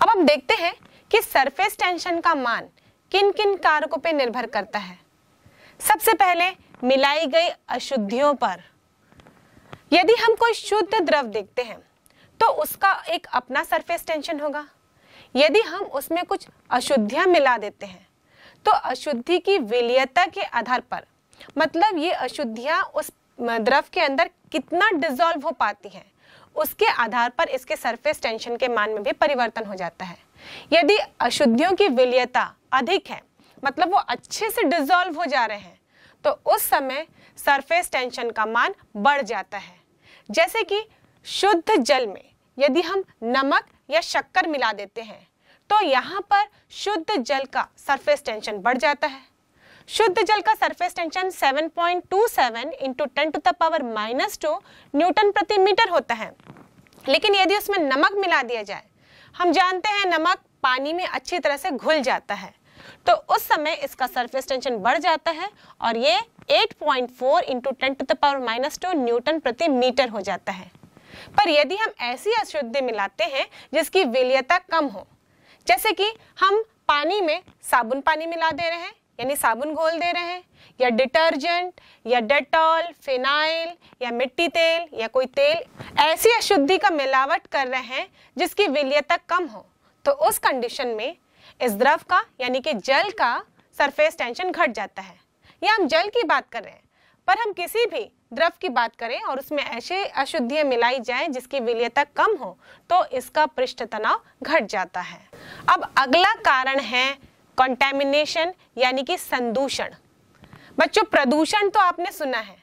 अब हम देखते हैं कि सरफेस टेंशन का मान किन किन कारकों पर निर्भर करता है सबसे पहले मिलाई गई अशुद्धियों पर यदि हम कोई शुद्ध द्रव देखते हैं तो उसका एक अपना सरफेस टेंशन होगा यदि हम उसमें कुछ अशुद्धियां मिला देते हैं तो अशुद्धि की विलियता के आधार पर मतलब ये अशुद्धियां उस द्रव के अंदर कितना डिजोल्व हो पाती हैं उसके आधार पर इसके सरफेस टेंशन के मान में भी परिवर्तन हो जाता है यदि अशुद्धियों की विलयता अधिक है मतलब वो अच्छे से डिजोल्व हो जा रहे हैं तो उस समय सरफेस टेंशन का मान बढ़ जाता है जैसे कि शुद्ध जल में यदि हम नमक या शक्कर मिला देते हैं तो यहाँ पर शुद्ध जल का सरफेस टेंशन बढ़ जाता है शुद्ध जल का surface tension 7.27 point two seven into ten to the power minus two newton प्रति मीटर होता है लेकिन यदि उसमें नमक मिला दिया जाए हम जानते हैं नमक पानी में अच्छी तरह से घुल जाता है तो उस समय इसका सरफेस टेंशन बढ़ जाता है और ये 8.4 point four into ten to the power minus two newton प्रति मीटर हो जाता है पर यदि हम ऐसी अशुद्धि मिलाते हैं जिसकी विलयता कम हो जैसे कि हम पानी में साबुन पानी मिला दे रहे हैं यानी साबुन घोल दे रहे हैं या डिटर्जेंट या डेटॉल फिनाइल या मिट्टी तेल या कोई तेल ऐसी अशुद्धि का मिलावट कर रहे हैं जिसकी विलयता कम हो तो उस कंडीशन में इस द्रव का यानी कि जल का सरफेस टेंशन घट जाता है या हम जल की बात कर रहे हैं पर हम किसी भी द्रव की बात करें और उसमें ऐसे अशुद्धियां मिलाई जाएं जिसकी विलयता कम हो तो इसका पृष्ठ तनाव घट जाता है अब अगला कारण है कंटेमिनेशन यानी कि संदूषण बच्चों प्रदूषण तो आपने सुना है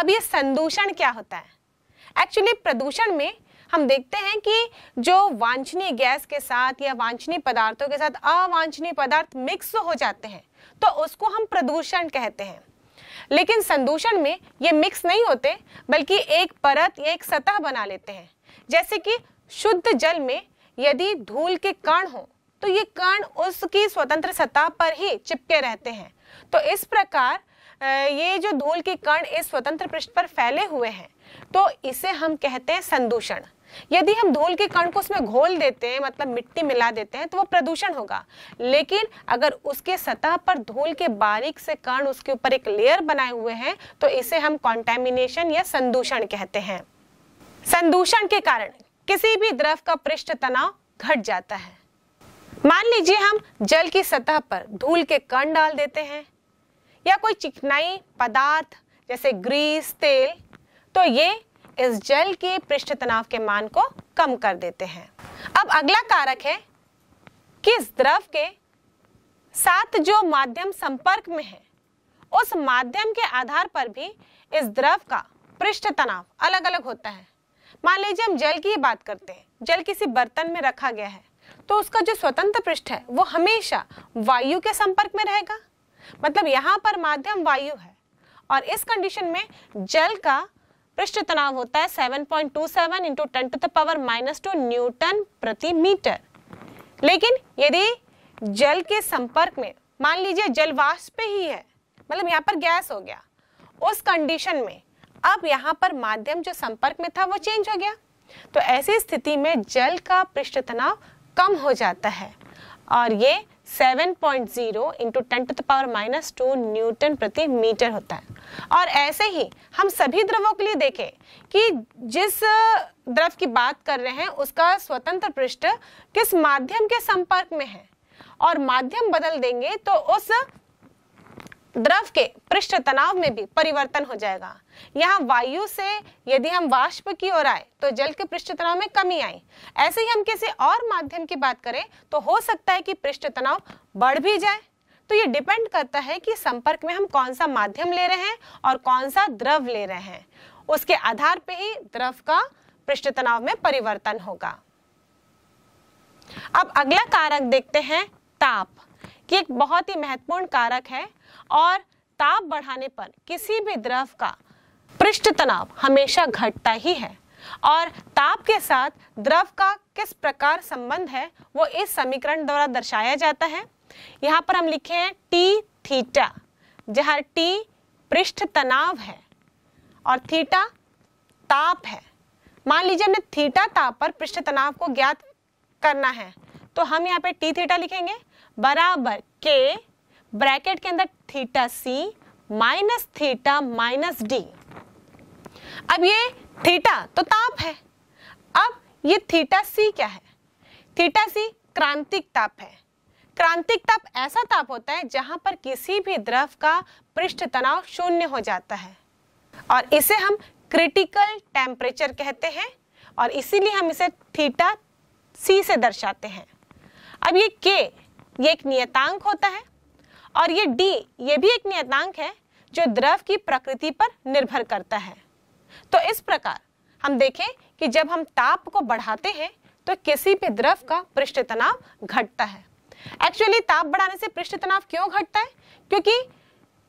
अब ये संदूषण क्या होता है एक्चुअली प्रदूषण में हम देखते हैं कि जो वांछनीय गैस के साथ या वांछनीय पदार्थों के साथ अवांछनीय पदार्थ मिक्स हो जाते हैं तो उसको हम प्रदूषण कहते हैं लेकिन संदूषण में ये मिक्स नहीं होते बल्कि एक परत या एक सतह बना लेते हैं जैसे कि शुद्ध जल में यदि धूल के कण हों तो ये कण उसकी स्वतंत्र सतह पर ही चिपके रहते हैं तो इस प्रकार ये जो धूल के कण इस स्वतंत्र पृष्ठ पर फैले हुए हैं तो इसे हम कहते हैं संदूषण यदि हम धूल के कण को उसमें घोल देते हैं मतलब मिट्टी मिला देते हैं तो वो प्रदूषण होगा लेकिन अगर उसके सतह पर धूल के बारीक से कण उसके ऊपर एक लेयर बनाए हुए हैं तो इसे हम कॉन्टेमिनेशन या संदूषण कहते हैं संदूषण के कारण किसी भी द्रव का पृष्ठ तनाव घट जाता है मान लीजिए हम जल की सतह पर धूल के कण डाल देते हैं या कोई चिकनाई पदार्थ जैसे ग्रीस तेल तो ये इस जल के पृष्ठ तनाव के मान को कम कर देते हैं अब अगला कारक है कि इस द्रव के साथ जो माध्यम संपर्क में है उस माध्यम के आधार पर भी इस द्रव का पृष्ठ तनाव अलग अलग होता है मान लीजिए हम जल की बात करते हैं जल किसी बर्तन में रखा गया है तो उसका जो स्वतंत्र पृष्ठ है वो हमेशा वायु के संपर्क में रहेगा मतलब यहाँ पर माध्यम वायु है और इस कंडीशन में जल का पृष्ठ तनाव होता है 7.27 point two seven into ten to the power minus two newton प्रति मीटर लेकिन यदि जल के संपर्क में मान लीजिए जल वाष्प ही है मतलब यहाँ पर गैस हो गया उस कंडीशन में अब यहाँ पर माध्यम जो संपर्क में था वो चेंज हो गया तो ऐसी स्थिति में जल का पृष्ठ तनाव कम हो जाता है और ये 7.0 point zero into ten to the power minus two newton प्रति मीटर होता है और ऐसे ही हम सभी द्रवों के लिए देखें कि जिस द्रव की बात कर रहे हैं उसका स्वतंत्र पृष्ठ किस माध्यम के संपर्क में है और माध्यम बदल देंगे तो उस द्रव के पृष्ठ तनाव में भी परिवर्तन हो जाएगा यहाँ वायु से यदि हम वाष्प की ओर आए तो जल के पृष्ठ तनाव में कमी आई ऐसे ही हम किसी और माध्यम की बात करें तो हो सकता है कि पृष्ठ तनाव बढ़ भी जाए तो ये डिपेंड करता है कि संपर्क में हम कौन सा माध्यम ले रहे हैं और कौन सा द्रव ले रहे हैं उसके आधार पर ही द्रव का पृष्ठ तनाव में परिवर्तन होगा अब अगला कारक देखते हैं ताप कि एक बहुत ही महत्वपूर्ण कारक है और ताप बढ़ाने पर किसी भी द्रव का पृष्ठ तनाव हमेशा घटता ही है और ताप के साथ द्रव का किस प्रकार संबंध है वो इस समीकरण द्वारा दर्शाया जाता है यहाँ पर हम लिखे हैं टी थीटा जहाँ टी पृष्ठ तनाव है और थीटा ताप है मान लीजिए हमने थीटा ताप पर पृष्ठ तनाव को ज्ञात करना है तो हम यहाँ पे टी थीटा लिखेंगे बराबर के ब्रैकेट के अंदर theta C minus theta minus D अब ये थीटा तो ताप है अब ये थीटा सी क्या है थीटा सी क्रांतिक ताप है क्रांतिक ताप ऐसा ताप होता है जहां पर किसी भी द्रव का पृष्ठ तनाव शून्य हो जाता है और इसे हम क्रिटिकल टेम्परेचर कहते हैं और इसीलिए हम इसे थीटा सी से दर्शाते हैं अब ये के ये एक नियतांक होता है और ये डी ये भी एक नियतांक है जो द्रव की प्रकृति पर निर्भर करता है तो इस प्रकार हम देखें कि जब हम ताप को बढ़ाते हैं तो किसी भी द्रव का पृष्ठ तनाव घटता है एक्चुअली ताप बढ़ाने से पृष्ठ तनाव क्यों घटता है क्योंकि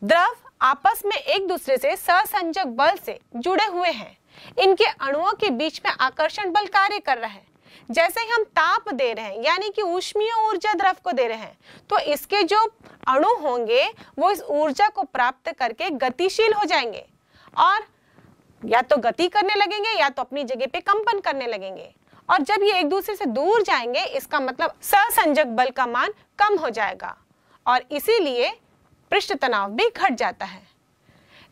द्रव आपस में एक दूसरे से सहसंजक बल से जुड़े हुए हैं इनके अणुओं के बीच में आकर्षण बल कार्य कर रहा है जैसे हम ताप दे रहे हैं यानी कि ऊष्मीय ऊर्जा द्रव को दे रहे हैं तो इसके जो अणु होंगे वो इस ऊर्जा को प्राप्त करके गतिशील हो जाएंगे और या तो गति करने लगेंगे या तो अपनी जगह पे कंपन करने लगेंगे और जब ये एक दूसरे से दूर जाएंगे इसका मतलब ससंजक बल का मान कम हो जाएगा और इसीलिए पृष्ठ तनाव भी घट जाता है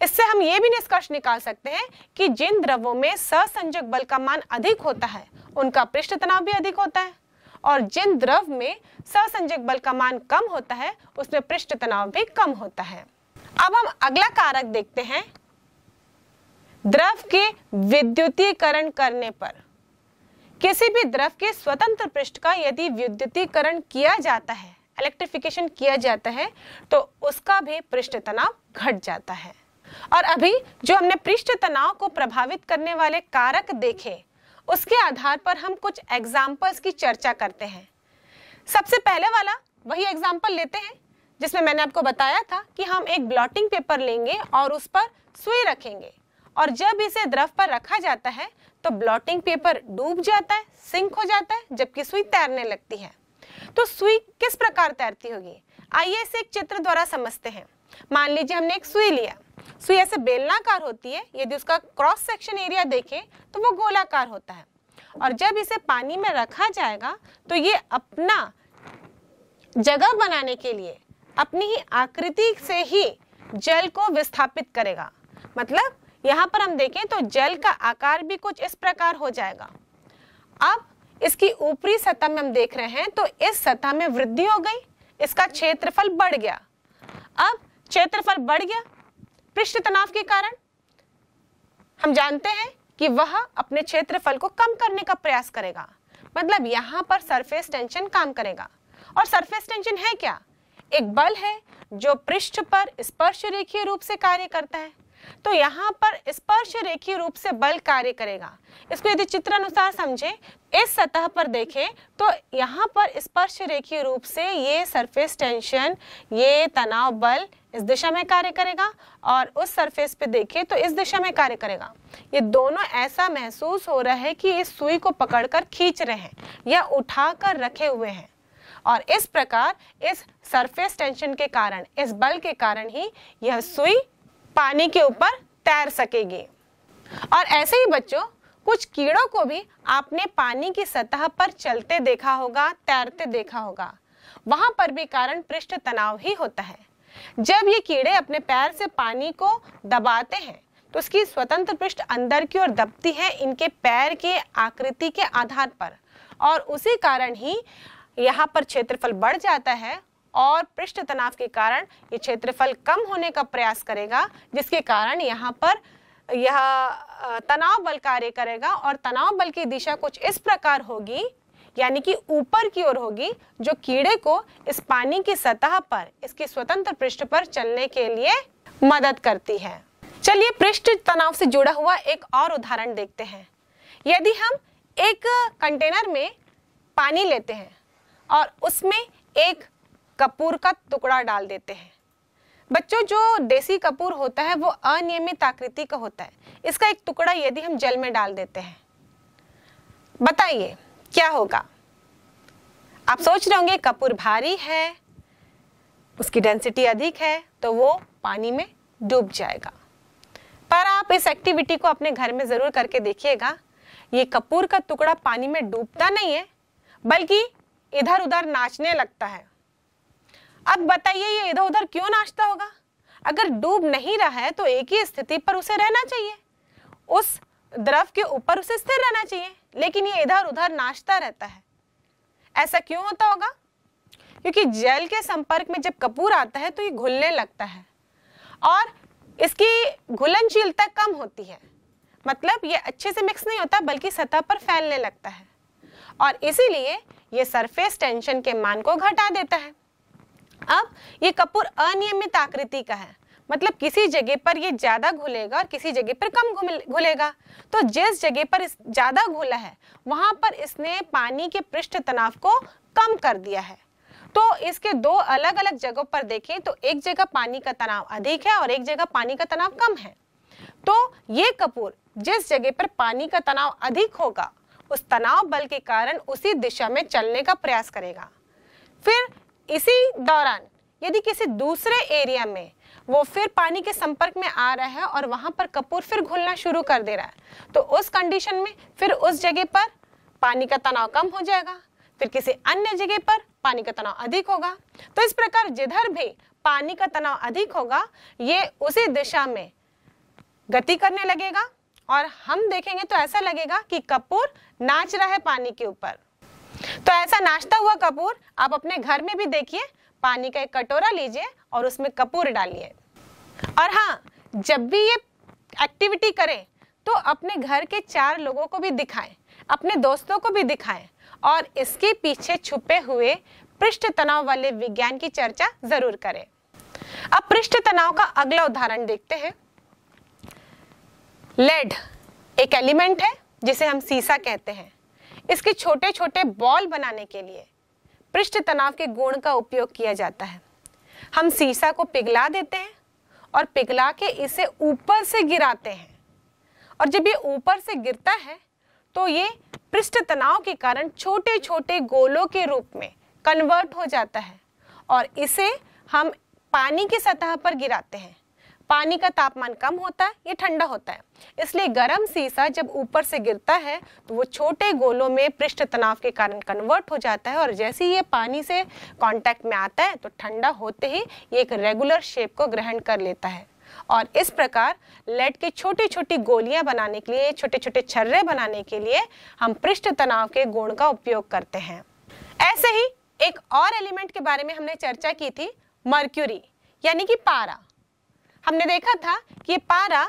इससे हम ये भी निष्कर्ष निकाल सकते हैं कि जिन द्रवों में ससंजक बल का मान अधिक होता है उनका पृष्ठ तनाव भी अधिक होता है और जिन द्रव में ससंजक बल का मान कम होता है उसमें पृष्ठ तनाव भी कम होता है अब हम अगला कारक देखते हैं द्रव के विद्युतीकरण करने पर किसी भी द्रव के स्वतंत्र पृष्ठ का यदि विद्युतीकरण किया जाता है इलेक्ट्रिफिकेशन किया जाता है तो उसका भी पृष्ठ तनाव घट जाता है और अभी जो हमने पृष्ठ तनाव को प्रभावित करने वाले कारक देखे उसके आधार पर हम कुछ एग्जाम्पल्स की चर्चा करते हैं सबसे पहले वाला वही एग्जाम्पल लेते हैं जिसमें मैंने आपको बताया था कि हम एक ब्लॉटिंग पेपर लेंगे और उस पर सुई रखेंगे और जब इसे द्रव पर रखा जाता है तो ब्लॉटिंग पेपर डूब जाता है सिंक हो जाता है जबकि सुई तैरने लगती है तो सुई किस प्रकार तैरती होगी आइए इसे एक चित्र द्वारा समझते हैं मान लीजिए हमने एक सुई लिया सो so, ऐसे बेलनाकार होती है यदि उसका क्रॉस सेक्शन एरिया देखें तो वो गोलाकार होता है और जब इसे पानी में रखा जाएगा तो ये अपना जगह बनाने के लिए अपनी ही आकृति से ही जल को विस्थापित करेगा मतलब यहाँ पर हम देखें तो जल का आकार भी कुछ इस प्रकार हो जाएगा अब इसकी ऊपरी सतह में हम देख रहे हैं तो इस सतह में वृद्धि हो गई इसका क्षेत्रफल बढ़ गया अब क्षेत्रफल बढ़ गया पृष्ठ तनाव के कारण हम जानते हैं कि वह अपने क्षेत्रफल को कम करने का प्रयास करेगा मतलब यहां पर सरफेस टेंशन काम करेगा और सरफेस टेंशन है क्या एक बल है जो पृष्ठ पर स्पर्श रेखीय रूप से कार्य करता है तो यहाँ पर स्पर्श रेखी रूप से बल कार्य करेगा इसको यदि चित्र अनुसार समझे इस सतह पर देखें तो यहाँ पर स्पर्श रेखी रूप से ये सरफेस टेंशन ये तनाव बल इस दिशा में कार्य करेगा और उस सरफेस पे देखें तो इस दिशा में कार्य करेगा ये दोनों ऐसा महसूस हो रहा है कि इस सुई को पकड़कर खींच रहे हैं या उठाकर रखे हुए हैं और इस प्रकार इस सरफेस टेंशन के कारण इस बल के कारण ही यह सुई पानी के ऊपर तैर सकेगी और ऐसे ही बच्चों कुछ कीड़ों को भी आपने पानी की सतह पर चलते देखा होगा तैरते देखा होगा वहां पर भी कारण पृष्ठ तनाव ही होता है जब ये कीड़े अपने पैर से पानी को दबाते हैं तो उसकी स्वतंत्र पृष्ठ अंदर की ओर दबती है इनके पैर के आकृति के आधार पर और उसी कारण ही यहाँ पर क्षेत्रफल बढ़ जाता है और पृष्ठ तनाव के कारण ये क्षेत्रफल कम होने का प्रयास करेगा जिसके कारण यहाँ पर यह तनाव बल कार्य करेगा और तनाव बल की दिशा कुछ इस प्रकार होगी यानी कि ऊपर की ओर होगी जो कीड़े को इस पानी की सतह पर इसके स्वतंत्र पृष्ठ पर चलने के लिए मदद करती है चलिए पृष्ठ तनाव से जुड़ा हुआ एक और उदाहरण देखते हैं यदि हम एक कंटेनर में पानी लेते हैं और उसमें एक कपूर का टुकड़ा डाल देते हैं बच्चों जो देसी कपूर होता है वो अनियमित आकृति का होता है इसका एक टुकड़ा यदि हम जल में डाल देते हैं बताइए क्या होगा आप सोच रहे होंगे कपूर भारी है उसकी डेंसिटी अधिक है तो वो पानी में डूब जाएगा पर आप इस एक्टिविटी को अपने घर में ज़रूर करके देखिएगा ये कपूर का टुकड़ा पानी में डूबता नहीं है बल्कि इधर उधर नाचने लगता है अब बताइए ये इधर उधर क्यों नाश्ता होगा अगर डूब नहीं रहा है तो एक ही स्थिति पर उसे रहना चाहिए उस द्रव के ऊपर उसे स्थिर रहना चाहिए लेकिन ये इधर उधर नाश्ता रहता है ऐसा क्यों होता होगा क्योंकि जल के संपर्क में जब कपूर आता है तो ये घुलने लगता है और इसकी घुलनशीलता कम होती है मतलब ये अच्छे से मिक्स नहीं होता बल्कि सतह पर फैलने लगता है और इसीलिए ये सरफेस टेंशन के मान को घटा देता है अब ये कपूर अनियमित आकृति का है मतलब किसी जगह पर ये ज़्यादा घुलेगा और किसी जगह पर कम घुलेगा तो जिस जगह पर ज़्यादा घुला है वहां पर इसने पानी के पृष्ठ तनाव को कम कर दिया है तो इसके दो अलग अलग जगहों पर देखें तो एक जगह पानी का तनाव अधिक है और एक जगह पानी का तनाव कम है तो ये कपूर जिस जगह पर पानी का तनाव अधिक होगा उस तनाव बल के कारण उसी दिशा में चलने का प्रयास करेगा फिर इसी दौरान यदि किसी दूसरे एरिया में वो फिर पानी के संपर्क में आ रहा है और वहां पर कपूर फिर घुलना शुरू कर दे रहा है तो उस कंडीशन में फिर उस जगह पर पानी का तनाव कम हो जाएगा फिर किसी अन्य जगह पर पानी का तनाव अधिक होगा तो इस प्रकार जिधर भी पानी का तनाव अधिक होगा ये उसी दिशा में गति करने लगेगा और हम देखेंगे तो ऐसा लगेगा कि कपूर नाच रहा है पानी के ऊपर तो ऐसा नाश्ता हुआ कपूर आप अपने घर में भी देखिए पानी का एक कटोरा लीजिए और उसमें कपूर डालिए और हाँ जब भी ये एक्टिविटी करें तो अपने घर के चार लोगों को भी दिखाएं अपने दोस्तों को भी दिखाएं और इसके पीछे छुपे हुए पृष्ठ तनाव वाले विज्ञान की चर्चा जरूर करें अब पृष्ठ तनाव का अगला उदाहरण देखते हैं लेड एक एलिमेंट है जिसे हम सीसा कहते हैं इसके छोटे छोटे बॉल बनाने के लिए पृष्ठ तनाव के गुण का उपयोग किया जाता है हम सीसा को पिघला देते हैं और पिघला के इसे ऊपर से गिराते हैं और जब ये ऊपर से गिरता है तो ये पृष्ठ तनाव के कारण छोटे छोटे गोलों के रूप में कन्वर्ट हो जाता है और इसे हम पानी की सतह पर गिराते हैं पानी का तापमान कम होता है ये ठंडा होता है इसलिए गर्म सीसा जब ऊपर से गिरता है तो वो छोटे गोलों में पृष्ठ तनाव के कारण कन्वर्ट हो जाता है और जैसे ही ये पानी से कांटेक्ट में आता है तो ठंडा होते ही ये एक रेगुलर शेप को ग्रहण कर लेता है और इस प्रकार लेड की छोटी छोटी गोलियां बनाने के लिए छोटे छोटे छर्रे बनाने के लिए हम पृष्ठ तनाव के गुण का उपयोग करते हैं ऐसे ही एक और एलिमेंट के बारे में हमने चर्चा की थी मर्क्यूरी यानी कि पारा हमने देखा था कि ये पारा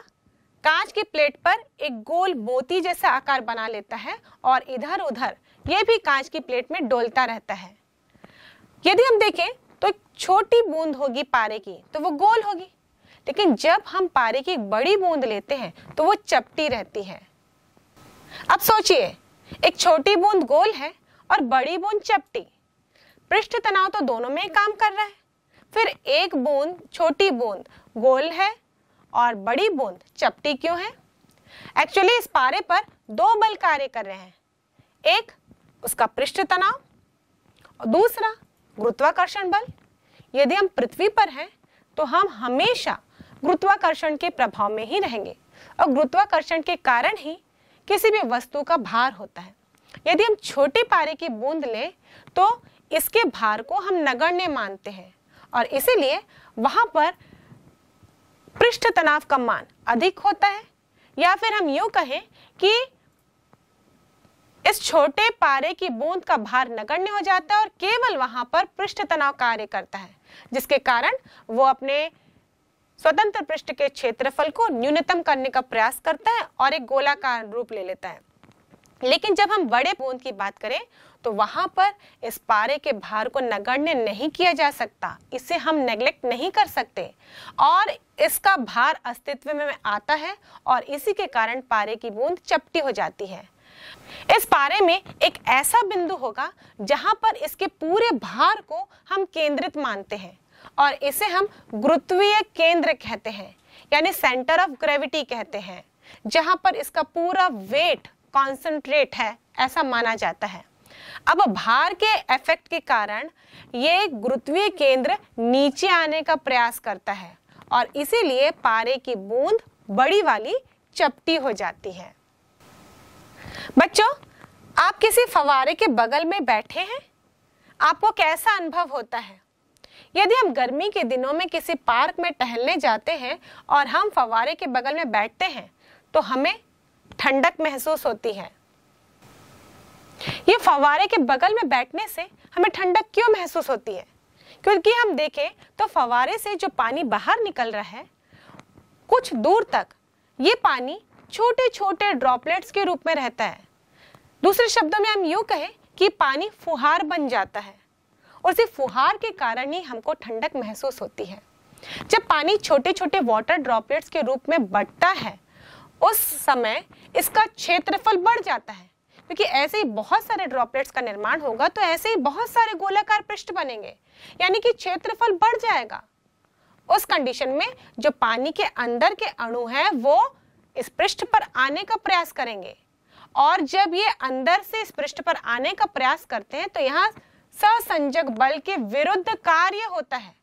कांच की प्लेट पर एक गोल मोती जैसा आकार बना लेता है और इधर उधर ये भी कांच की प्लेट में डोलता रहता है यदि हम देखें तो एक छोटी बूंद होगी पारे की तो वो गोल होगी लेकिन जब हम पारे की बड़ी बूंद लेते हैं तो वो चपटी रहती है अब सोचिए एक छोटी बूंद गोल है और बड़ी बूंद चपटी पृष्ठ तनाव तो दोनों में काम कर रहा है फिर एक बूंद छोटी बूंद गोल है और बड़ी बूंद चपटी क्यों है एक्चुअली इस पारे पर दो बल कार्य कर रहे हैं एक उसका पृष्ठ तनाव और दूसरा गुरुत्वाकर्षण बल यदि हम पृथ्वी पर हैं तो हम हमेशा गुरुत्वाकर्षण के प्रभाव में ही रहेंगे और गुरुत्वाकर्षण के कारण ही किसी भी वस्तु का भार होता है यदि हम छोटे पारे की बूंद लें तो इसके भार को हम नगण्य मानते हैं और इसीलिए वहां पर पृष्ठ तनाव का मान अधिक होता है या फिर हम यू कहें कि इस छोटे पारे की बूंद का भार नगण्य हो जाता है और केवल वहां पर पृष्ठ तनाव कार्य करता है जिसके कारण वो अपने स्वतंत्र पृष्ठ के क्षेत्रफल को न्यूनतम करने का प्रयास करता है और एक गोलाकार रूप ले लेता है लेकिन जब हम बड़े बूंद की बात करें तो वहां पर इस पारे के भार को नगण्य नहीं किया जा सकता इसे हम नेग्लेक्ट नहीं कर सकते और इसका भार अस्तित्व में आता है और इसी के कारण पारे की बूंद चपटी हो जाती है इस पारे में एक ऐसा बिंदु होगा जहां पर इसके पूरे भार को हम केंद्रित मानते हैं और इसे हम गुरुत्वीय केंद्र कहते हैं यानी सेंटर ऑफ ग्रेविटी कहते हैं जहां पर इसका पूरा वेट कॉन्सेंट्रेट है ऐसा माना जाता है अब भार के इफेक्ट के कारण ये गुरुत्वीय केंद्र नीचे आने का प्रयास करता है और इसीलिए पारे की बूंद बड़ी वाली चपटी हो जाती है बच्चों आप किसी फवारे के बगल में बैठे हैं आपको कैसा अनुभव होता है यदि हम गर्मी के दिनों में किसी पार्क में टहलने जाते हैं और हम फवारे के बगल में बैठते हैं तो हमें ठंडक महसूस होती है ये फवारे के बगल में बैठने से हमें ठंडक क्यों महसूस होती है क्योंकि हम देखें तो फवारे से जो पानी बाहर निकल रहा है कुछ दूर तक ये पानी छोटे छोटे ड्रॉपलेट्स के रूप में रहता है दूसरे शब्दों में हम यूँ कहें कि पानी फुहार बन जाता है और सिर्फ फुहार के कारण ही हमको ठंडक महसूस होती है जब पानी छोटे छोटे वाटर ड्रॉपलेट्स के रूप में बढ़ता है उस समय इसका क्षेत्रफल बढ़ जाता है क्योंकि ऐसे ही बहुत सारे ड्रॉपलेट्स का निर्माण होगा तो ऐसे ही बहुत सारे गोलाकार पृष्ठ बनेंगे यानी कि क्षेत्रफल बढ़ जाएगा उस कंडीशन में जो पानी के अंदर के अणु हैं वो इस पृष्ठ पर आने का प्रयास करेंगे और जब ये अंदर से इस पृष्ठ पर आने का प्रयास करते हैं तो यहाँ ससंजक बल के विरुद्ध कार्य होता है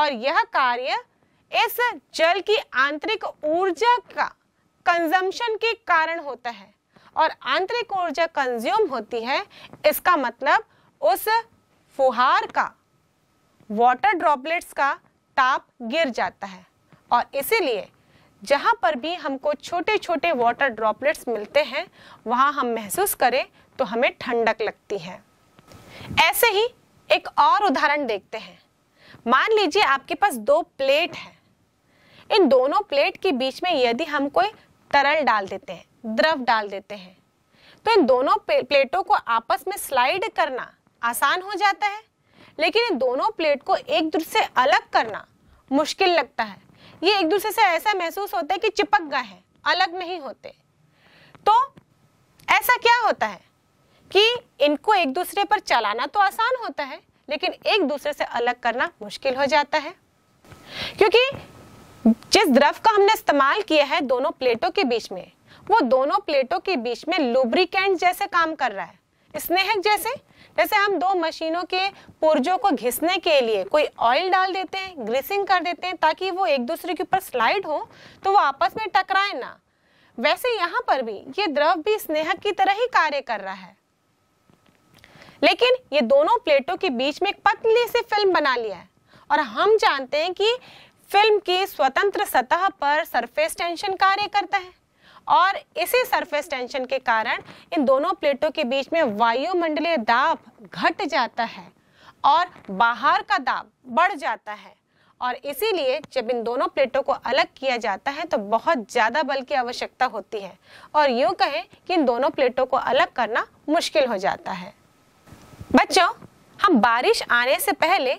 और यह कार्य इस जल की आंतरिक ऊर्जा का कंजम्पशन के कारण होता है और आंतरिक ऊर्जा कंज्यूम होती है इसका मतलब उस फुहार का वाटर ड्रॉपलेट्स का ताप गिर जाता है और इसीलिए जहाँ पर भी हमको छोटे छोटे वाटर ड्रॉपलेट्स मिलते हैं वहाँ हम महसूस करें तो हमें ठंडक लगती है ऐसे ही एक और उदाहरण देखते हैं मान लीजिए आपके पास दो प्लेट है इन दोनों प्लेट के बीच में यदि हम कोई तरल डाल देते हैं द्रव डाल देते हैं तो इन दोनों प्लेटों को आपस में स्लाइड करना आसान हो जाता है लेकिन इन दोनों प्लेट को एक दूसरे से अलग करना मुश्किल लगता है ये एक दूसरे से ऐसा महसूस होता है कि चिपक गए हैं अलग नहीं होते तो ऐसा क्या होता है कि इनको एक दूसरे पर चलाना तो आसान होता है लेकिन एक दूसरे से अलग करना मुश्किल हो जाता है क्योंकि जिस द्रव का हमने इस्तेमाल किया है दोनों प्लेटों के बीच में वो दोनों प्लेटों के बीच में लुब्रिकेंट जैसे काम कर रहा है स्नेहक जैसे जैसे हम दो मशीनों के पुर्जों को घिसने के लिए कोई ऑयल डाल देते हैं ग्रीसिंग कर देते हैं ताकि वो एक दूसरे के ऊपर स्लाइड हो तो वो आपस में टकराए ना वैसे यहाँ पर भी ये द्रव भी स्नेहक की तरह ही कार्य कर रहा है लेकिन ये दोनों प्लेटों के बीच में एक पतली सी फिल्म बना लिया है और हम जानते हैं कि फिल्म की स्वतंत्र सतह पर सरफेस टेंशन कार्य करता है और इसी सरफेस टेंशन के कारण इन दोनों प्लेटों के बीच में वायुमंडलीय दाब घट जाता है और बाहर का दाब बढ़ जाता है और इसीलिए जब इन दोनों प्लेटों को अलग किया जाता है तो बहुत ज़्यादा बल की आवश्यकता होती है और यूँ कहें कि इन दोनों प्लेटों को अलग करना मुश्किल हो जाता है बच्चों हम बारिश आने से पहले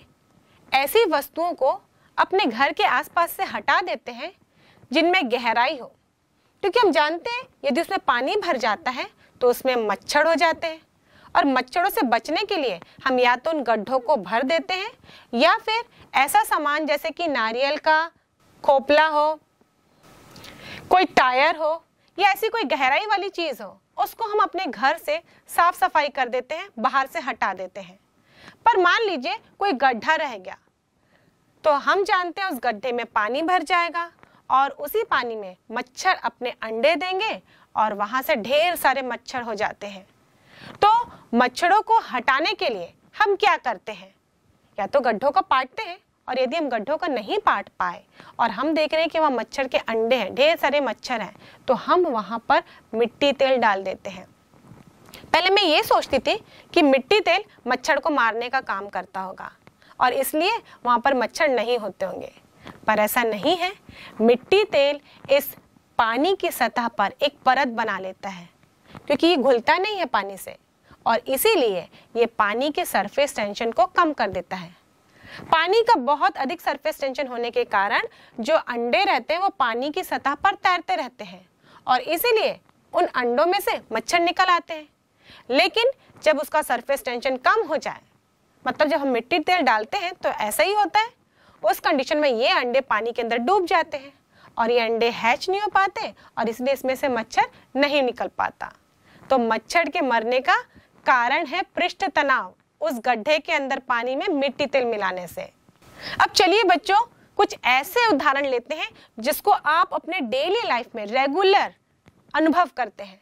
ऐसी वस्तुओं को अपने घर के आसपास से हटा देते हैं जिनमें गहराई हो क्योंकि हम जानते हैं यदि उसमें पानी भर जाता है तो उसमें मच्छर हो जाते हैं और मच्छरों से बचने के लिए हम या तो उन गड्ढों को भर देते हैं या फिर ऐसा सामान जैसे कि नारियल का खोपला हो कोई टायर हो या ऐसी कोई गहराई वाली चीज़ हो उसको हम अपने घर से साफ सफाई कर देते हैं बाहर से हटा देते हैं पर मान लीजिए कोई गड्ढा रह गया तो हम जानते हैं उस गड्ढे में पानी भर जाएगा और उसी पानी में मच्छर अपने अंडे देंगे और वहां से ढेर सारे मच्छर हो जाते हैं तो मच्छरों को हटाने के लिए हम क्या करते हैं या तो गड्ढों को पाटते हैं और यदि हम गड्ढों को नहीं पाट पाए और हम देख रहे हैं कि वहाँ मच्छर के अंडे हैं ढेर सारे मच्छर हैं तो हम वहाँ पर मिट्टी तेल डाल देते हैं पहले मैं ये सोचती थी कि मिट्टी तेल मच्छर को मारने का काम करता होगा और इसलिए वहाँ पर मच्छर नहीं होते होंगे पर ऐसा नहीं है मिट्टी तेल इस पानी की सतह पर एक परत बना लेता है क्योंकि ये घुलता नहीं है पानी से और इसीलिए ये पानी के सरफेस टेंशन को कम कर देता है पानी का बहुत अधिक सरफेस टेंशन होने के कारण जो अंडे रहते हैं वो पानी की सतह पर तैरते रहते हैं और इसीलिए उन अंडों में से मच्छर निकल आते हैं लेकिन जब उसका सरफेस टेंशन कम हो जाए मतलब जब हम मिट्टी तेल डालते हैं तो ऐसा ही होता है उस कंडीशन में ये अंडे पानी के अंदर डूब जाते हैं और ये अंडे हैच नहीं हो पाते और इसलिए इसमें से मच्छर नहीं निकल पाता तो मच्छर के मरने का कारण है पृष्ठ तनाव उस गड्ढे के अंदर पानी में मिट्टी तेल मिलाने से अब चलिए बच्चों कुछ ऐसे उदाहरण लेते हैं जिसको आप अपने डेली लाइफ में रेगुलर अनुभव करते हैं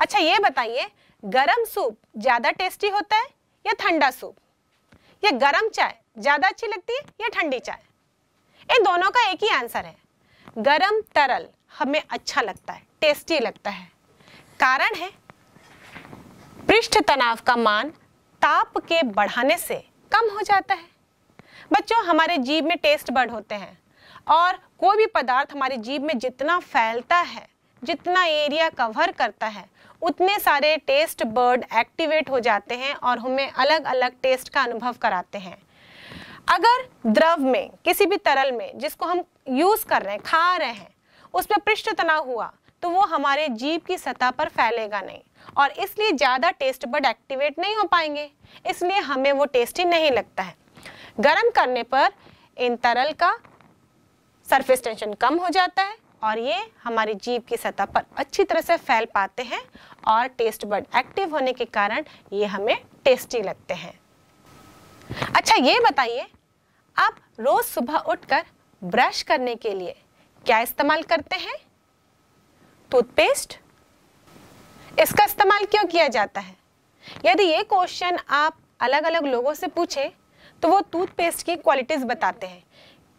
अच्छा ये बताइए गरम सूप ज़्यादा टेस्टी होता है या ठंडा सूप या गरम चाय ज़्यादा अच्छी लगती है या ठंडी चाय इन दोनों का एक ही आंसर है गरम तरल हमें अच्छा लगता है टेस्टी लगता है कारण है पृष्ठ तनाव का मान ताप के बढ़ाने से कम हो जाता है बच्चों हमारे जीव में टेस्ट बर्ड होते हैं और कोई भी पदार्थ हमारे जीव में जितना फैलता है जितना एरिया कवर करता है उतने सारे टेस्ट बर्ड एक्टिवेट हो जाते हैं और हमें अलग अलग टेस्ट का अनुभव कराते हैं अगर द्रव में किसी भी तरल में जिसको हम यूज़ कर रहे हैं खा रहे हैं उस पर पृष्ठ तनाव हुआ तो वो हमारे जीभ की सतह पर फैलेगा नहीं और इसलिए ज़्यादा टेस्ट बर्ड एक्टिवेट नहीं हो पाएंगे इसलिए हमें वो टेस्टी नहीं लगता है गर्म करने पर इन तरल का सरफेस टेंशन कम हो जाता है और ये हमारी जीभ की सतह पर अच्छी तरह से फैल पाते हैं और टेस्ट बर्ड एक्टिव होने के कारण ये हमें टेस्टी लगते हैं अच्छा ये बताइए आप रोज सुबह उठकर ब्रश करने के लिए क्या इस्तेमाल करते हैं टूथपेस्ट इसका इस्तेमाल क्यों किया जाता है यदि ये क्वेश्चन आप अलग अलग लोगों से पूछें तो वो टूथपेस्ट की क्वालिटीज़ बताते हैं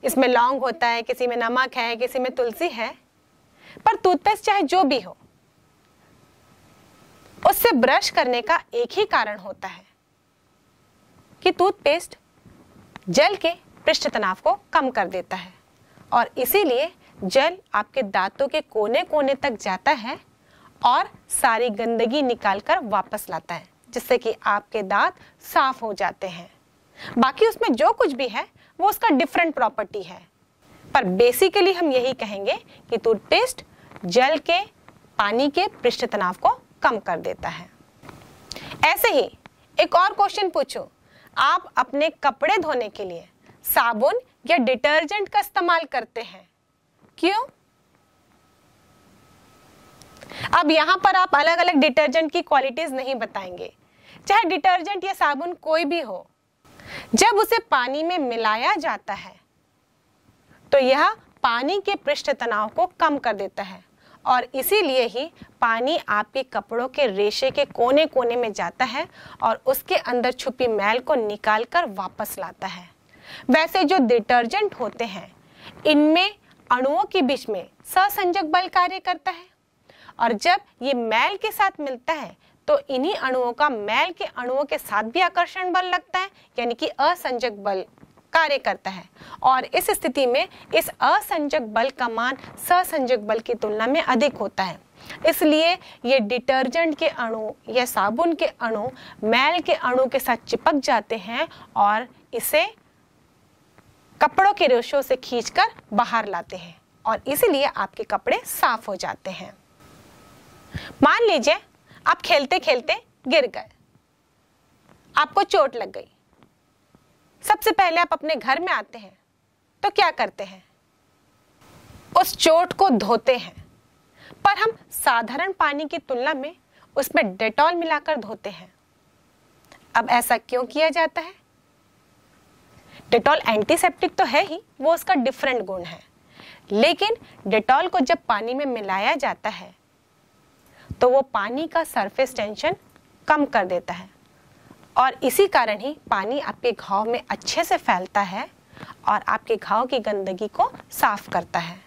इसमें लौंग होता है किसी में नमक है किसी में तुलसी है पर टूथपेस्ट चाहे जो भी हो उससे ब्रश करने का एक ही कारण होता है कि टूथपेस्ट जल के पृष्ठ तनाव को कम कर देता है और इसीलिए जल आपके दांतों के कोने कोने तक जाता है और सारी गंदगी निकालकर वापस लाता है जिससे कि आपके दांत साफ हो जाते हैं बाकी उसमें जो कुछ भी है वो उसका डिफरेंट प्रॉपर्टी है पर बेसिकली हम यही कहेंगे कि टूथपेस्ट जल के पानी के पृष्ठ तनाव को कम कर देता है ऐसे ही एक और क्वेश्चन पूछो आप अपने कपड़े धोने के लिए साबुन या डिटर्जेंट का इस्तेमाल करते हैं क्यों अब यहां पर आप अलग अलग डिटर्जेंट की क्वालिटीज नहीं बताएंगे चाहे डिटर्जेंट या साबुन कोई भी हो जब उसे पानी में मिलाया जाता है तो यह पानी के पृष्ठ तनाव को कम कर देता है और इसीलिए ही पानी आपके कपड़ों के रेशे के कोने कोने में जाता है और उसके अंदर छुपी मैल को निकाल कर वापस लाता है वैसे जो डिटर्जेंट होते हैं इनमें अणुओं के बीच में ससंजक बल कार्य करता है और जब ये मैल के साथ मिलता है तो इन्हीं अणुओं का मैल के अणुओं के साथ भी आकर्षण बल लगता है यानी कि असंजक बल कार्य करता है और इस स्थिति में इस असंजक बल का मान ससंजक बल की तुलना में अधिक होता है इसलिए ये डिटर्जेंट के अणु या साबुन के अणु मैल के अणु के साथ चिपक जाते हैं और इसे कपड़ों के रेशों से खींचकर बाहर लाते हैं और इसीलिए आपके कपड़े साफ हो जाते हैं मान लीजिए आप खेलते खेलते गिर गए आपको चोट लग गई सबसे पहले आप अपने घर में आते हैं तो क्या करते हैं उस चोट को धोते हैं पर हम साधारण पानी की तुलना में उसमें डेटॉल मिलाकर धोते हैं अब ऐसा क्यों किया जाता है डेटॉल एंटीसेप्टिक तो है ही वो उसका डिफरेंट गुण है लेकिन डेटॉल को जब पानी में मिलाया जाता है तो वो पानी का सरफेस टेंशन कम कर देता है और इसी कारण ही पानी आपके घाव में अच्छे से फैलता है और आपके घाव की गंदगी को साफ करता है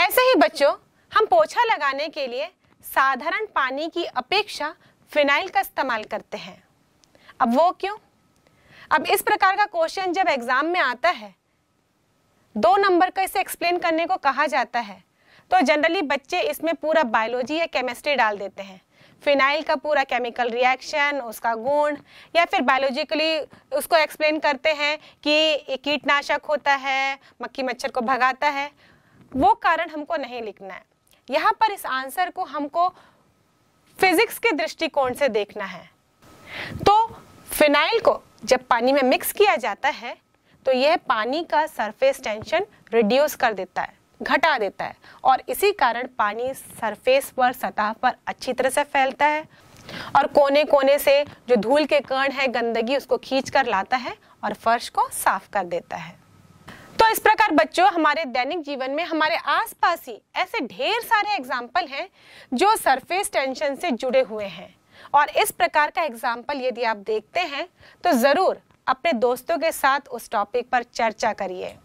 ऐसे ही बच्चों हम पोछा लगाने के लिए साधारण पानी की अपेक्षा फिनाइल का इस्तेमाल करते हैं अब वो क्यों अब इस प्रकार का क्वेश्चन जब एग्जाम में आता है दो नंबर का इसे एक्सप्लेन करने को कहा जाता है तो जनरली बच्चे इसमें पूरा बायोलॉजी या केमिस्ट्री डाल देते हैं फिनाइल का पूरा केमिकल रिएक्शन उसका गुण या फिर बायोलॉजिकली उसको एक्सप्लेन करते हैं कि कीटनाशक होता है मक्खी मच्छर को भगाता है वो कारण हमको नहीं लिखना है यहाँ पर इस आंसर को हमको फिजिक्स के दृष्टिकोण से देखना है तो फिनाइल को जब पानी में मिक्स किया जाता है तो यह पानी का सरफेस टेंशन रिड्यूस कर देता है घटा देता है और इसी कारण पानी सरफेस पर सतह पर अच्छी तरह से फैलता है और कोने कोने से जो धूल के कण है गंदगी उसको खींच कर लाता है और फर्श को साफ कर देता है तो इस प्रकार बच्चों हमारे दैनिक जीवन में हमारे आसपास ही ऐसे ढेर सारे एग्जाम्पल हैं जो सरफेस टेंशन से जुड़े हुए हैं और इस प्रकार का एग्जाम्पल यदि आप देखते हैं तो ज़रूर अपने दोस्तों के साथ उस टॉपिक पर चर्चा करिए